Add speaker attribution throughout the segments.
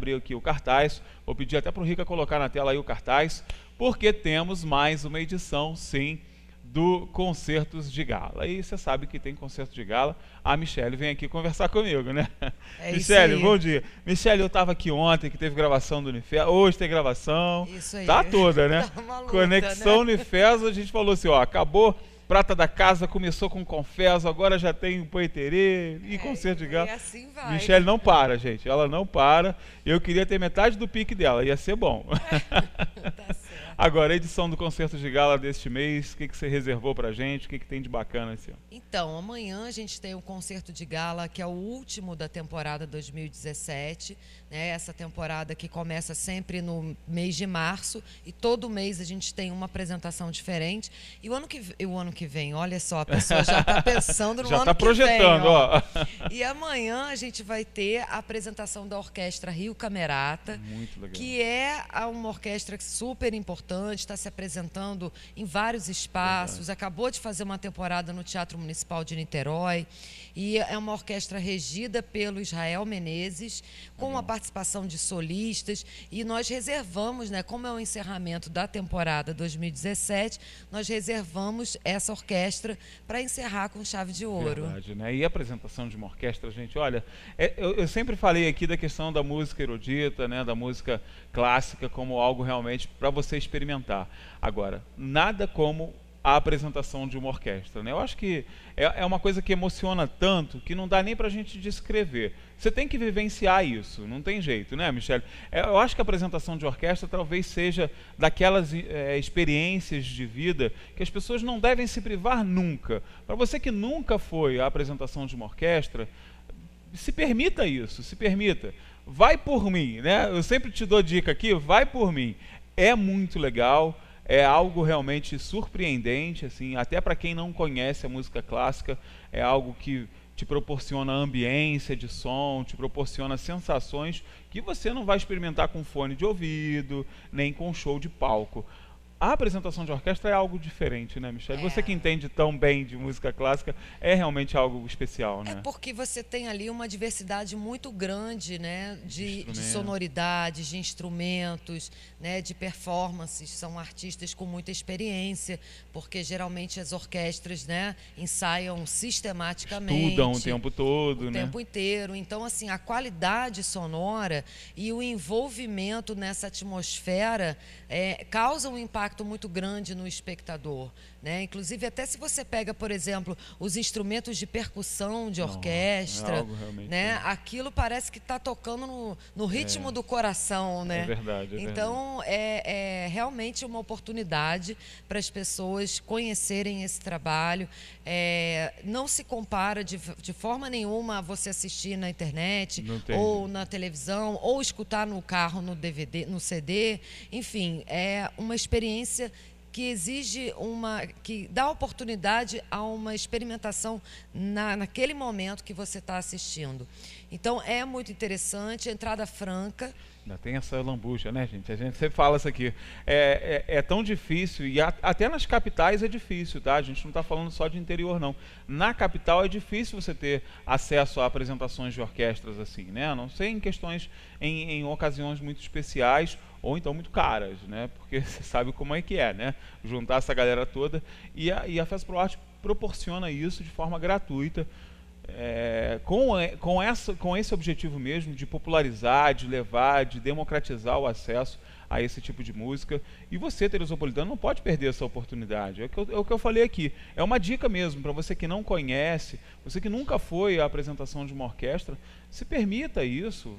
Speaker 1: abrir aqui o cartaz, vou pedir até para o Rica colocar na tela aí o cartaz, porque temos mais uma edição, sim, do Concertos de Gala. E você sabe que tem Concerto de Gala. A Michelle vem aqui conversar comigo, né? É Michelle, bom dia. Michelle, eu estava aqui ontem, que teve gravação do Unifes. Hoje tem gravação. Isso aí. Tá toda, né? Tá luta, Conexão né? Unifes, a gente falou assim, ó, acabou prata da casa começou com confesso, agora já tem poeterê e é, concerto de gato. E assim vai. Michelle né? não para, gente. Ela não para. Eu queria ter metade do pique dela, ia ser bom. tá Agora, a edição do Concerto de Gala deste mês, o que, que você reservou a gente? O que, que tem de bacana esse ano?
Speaker 2: Então, amanhã a gente tem o um Concerto de Gala, que é o último da temporada 2017, né? Essa temporada que começa sempre no mês de março e todo mês a gente tem uma apresentação diferente. E o ano que, e o ano que vem, olha só, a pessoa já está pensando no já ano tá que vem. Já está projetando, ó. ó. E amanhã a gente vai ter a apresentação da Orquestra Rio Camerata, que é uma orquestra super importante importante, está se apresentando em vários espaços, uhum. acabou de fazer uma temporada no Teatro Municipal de Niterói. E é uma orquestra regida pelo Israel Menezes, com uhum. a participação de solistas. E nós reservamos, né, como é o encerramento da temporada 2017, nós reservamos essa orquestra para encerrar com chave de ouro.
Speaker 1: Verdade, né? E a apresentação de uma orquestra, gente, olha, é, eu, eu, sempre falei aqui da questão da música erudita, né, da música clássica, como algo realmente para você experimentar experimentar. Agora, nada como a apresentação de uma orquestra. Né? Eu acho que é, é uma coisa que emociona tanto que não dá nem para a gente descrever. Você tem que vivenciar isso, não tem jeito, né, Michelle? É, eu acho que a apresentação de orquestra talvez seja daquelas é, experiências de vida que as pessoas não devem se privar nunca. Para você que nunca foi à apresentação de uma orquestra, se permita isso, se permita vai por mim, né? Eu sempre te dou dica aqui, vai por mim é muito legal, é algo realmente surpreendente, assim, até para quem não conhece a música clássica, é algo que te proporciona ambiência de som, te proporciona sensações que você não vai experimentar com fone de ouvido, nem com show de palco a apresentação de orquestra é algo diferente, né, Michelle? É. Você que entende tão bem de música clássica, é realmente algo especial, é né? É
Speaker 2: porque você tem ali uma diversidade muito grande, né? De, de, sonoridades, de instrumentos, né? de performances. São artistas com muita experiência, porque geralmente as orquestras, né? Ensaiam sistematicamente. Estudam o tempo
Speaker 1: todo, o né? O tempo
Speaker 2: inteiro. Então, assim, a qualidade sonora e o envolvimento nessa atmosfera é, causam um impacto impacto muito grande no espectador. Né? Inclusive, até se você pega, por exemplo, os instrumentos de percussão de é orquestra, Não, é né? É. aquilo parece que está tocando no, no é. ritmo é. do coração. Né? É verdade. É então, É, realmente uma oportunidade para as pessoas conhecerem esse trabalho. não se compara de, de forma nenhuma a você assistir na internet ou na televisão ou escutar no carro, no DVD, no CD. Enfim, é uma experiência ciência que exige uma. que dá oportunidade a uma experimentação na, naquele momento que você está assistindo. Então é muito interessante, é entrada franca.
Speaker 1: Ainda tem essa lambuja, né, gente? A gente sempre fala isso aqui. É, é, é tão difícil, e a, até nas capitais é difícil, tá? A gente não está falando só de interior, não. Na capital é difícil você ter acesso a apresentações de orquestras assim, né? A não sei em questões, em, em ocasiões muito especiais ou então muito caras, né? Porque você sabe como é que é, né? Juntar essa galera toda e a, e a Festa Pro Arte proporciona isso de forma gratuita, é, com, é, com, essa, com esse objetivo mesmo de popularizar, de levar, de democratizar o acesso a esse tipo de música. E você, Teresopolitano, não pode perder essa oportunidade. É que eu, é o que eu falei aqui. É uma dica mesmo para você que não conhece, você que nunca foi à apresentação de uma orquestra, se permita isso,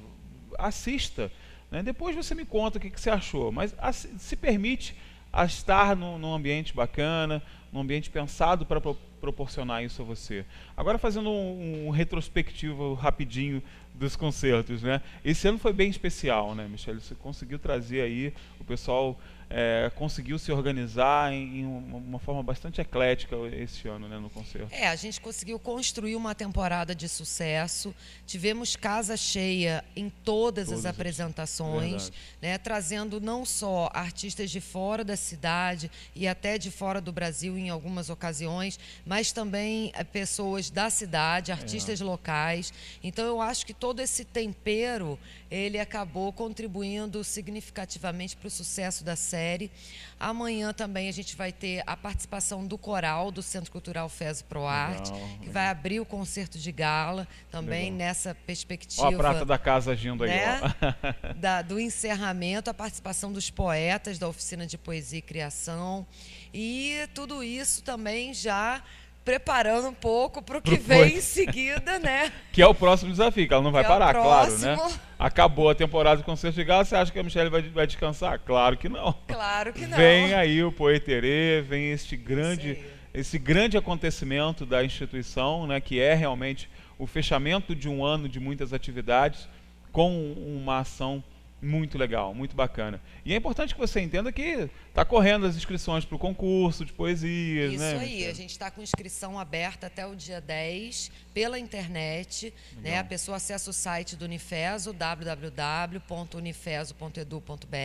Speaker 1: assista. Né? Depois você me conta o que, que você achou, mas a, se permite a estar num, num, ambiente bacana, num ambiente pensado para pro, proporcionar isso a você. Agora fazendo um, um, retrospectivo rapidinho dos concertos, né? Esse ano foi bem especial, né, Michel? Você conseguiu trazer aí o pessoal é, conseguiu se organizar em, uma forma bastante eclética esse ano né, no concerto.
Speaker 2: É, a gente conseguiu construir uma temporada de sucesso, tivemos casa cheia em todas, todas as apresentações, Né, trazendo não só artistas de fora da cidade e até de fora do Brasil em algumas ocasiões, mas também eh, pessoas da cidade, é. artistas é. locais. Então eu acho que todo esse tempero ele acabou contribuindo significativamente para o sucesso da série série. Amanhã também a gente vai ter a participação do coral do Centro Cultural FESO Pro Arte, que vai abrir o concerto de gala também legal. nessa perspectiva. Ó, a prata da casa
Speaker 1: agindo né? aí. Ó.
Speaker 2: Da, do encerramento, a participação dos poetas da Oficina de Poesia e Criação. E tudo isso também já preparando um pouco para o que vem em seguida, né?
Speaker 1: que é o próximo desafio, que ela não vai que é parar, é claro, né? Acabou a temporada do Concerto de Galo, você acha que a Michelle vai, vai descansar? Claro que não. Claro que não. Vem aí o Poeterê, vem este grande, esse grande acontecimento da instituição, né, que é realmente o fechamento de um ano de muitas atividades com uma ação muito legal, muito bacana. E é importante que você entenda que está correndo as inscrições para o concurso de poesias. Isso né? aí,
Speaker 2: a gente está com inscrição aberta até o dia 10 pela internet. Né? A pessoa acessa o site do Unifeso, www.unifeso.edu.br,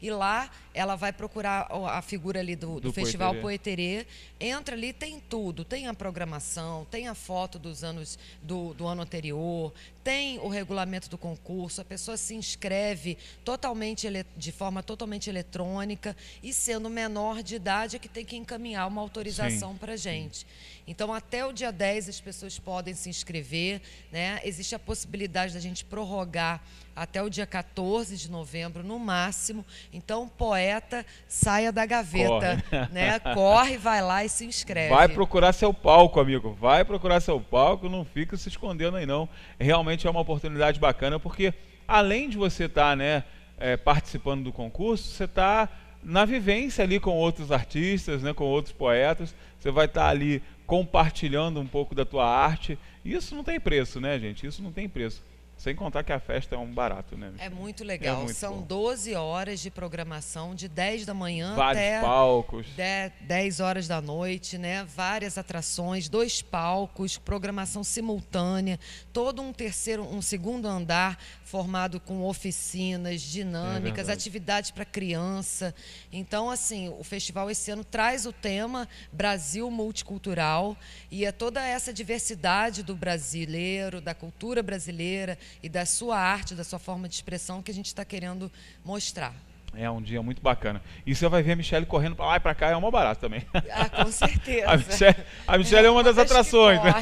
Speaker 2: e lá ela vai procurar a figura ali do, do, do Festival Poeterê. entra ali, tem tudo, tem a programação, tem a foto dos anos do, do ano anterior, tem o regulamento do concurso, a pessoa se inscreve totalmente de forma totalmente eletrônica e sendo menor de idade é que tem que encaminhar uma autorização para gente. Então até o dia 10 as pessoas podem se inscrever, né? Existe a possibilidade da gente prorrogar até o dia 14 de novembro, no máximo. Então, poeta, saia da gaveta. Corre. Né? Corre, vai lá e se inscreve. Vai
Speaker 1: procurar seu palco, amigo. Vai procurar seu palco, não fica se escondendo aí, não. Realmente é uma oportunidade bacana, porque além de você estar tá, né, é, participando do concurso, você está na vivência ali com outros artistas, né, com outros poetas. Você vai estar tá ali compartilhando um pouco da tua arte. Isso não tem preço, né, gente? Isso não tem preço. Sem contar que a festa é um barato, né? É
Speaker 2: muito é legal. É muito São bom. 12 horas de programação, de 10 da manhã Vários até palcos. 10, 10 horas da noite, né? Várias atrações, dois palcos, programação simultânea, todo um terceiro, um segundo andar formado com oficinas, dinâmicas, é atividades para criança. Então, assim, o festival esse ano traz o tema Brasil multicultural e é toda essa diversidade do brasileiro, da cultura brasileira e da sua arte, da sua forma de expressão que a gente está querendo mostrar.
Speaker 1: É um dia muito bacana. E você vai ver a Michelle correndo para lá e para cá, é uma barata também. Ah, com certeza. a Michelle, é, uma, das, atrações. Né?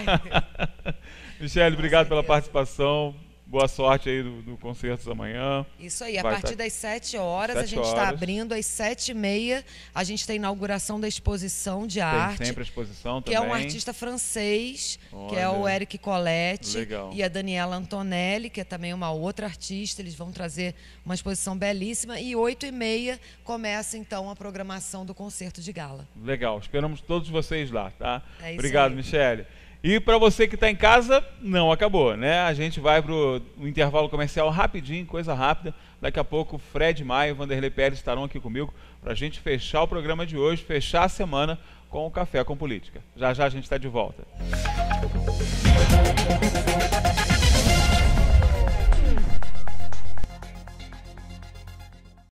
Speaker 1: Michelle, obrigado certeza. pela participação. Boa sorte aí do, do concerto amanhã. Isso aí, a partir tá
Speaker 2: das 7 horas 7 a gente está abrindo, às 7 e meia a gente tem a inauguração da exposição de tem arte. Sempre a
Speaker 1: exposição também. Que é um artista
Speaker 2: francês, Olha. que é o Eric Colette Legal. e a Daniela Antonelli, que é também uma outra artista. Eles vão trazer uma exposição belíssima. E 8 e meia começa então a programação do concerto de gala.
Speaker 1: Legal, esperamos todos vocês lá, tá? É isso Obrigado, aí. Michele. E para você que está em casa, não acabou, né? A gente vai para o intervalo comercial rapidinho, coisa rápida. Daqui a pouco, Fred Maio e Vanderlei Pérez estarão aqui comigo para a gente fechar o programa de hoje, fechar a semana com o Café com Política. Já já a gente está de volta. Música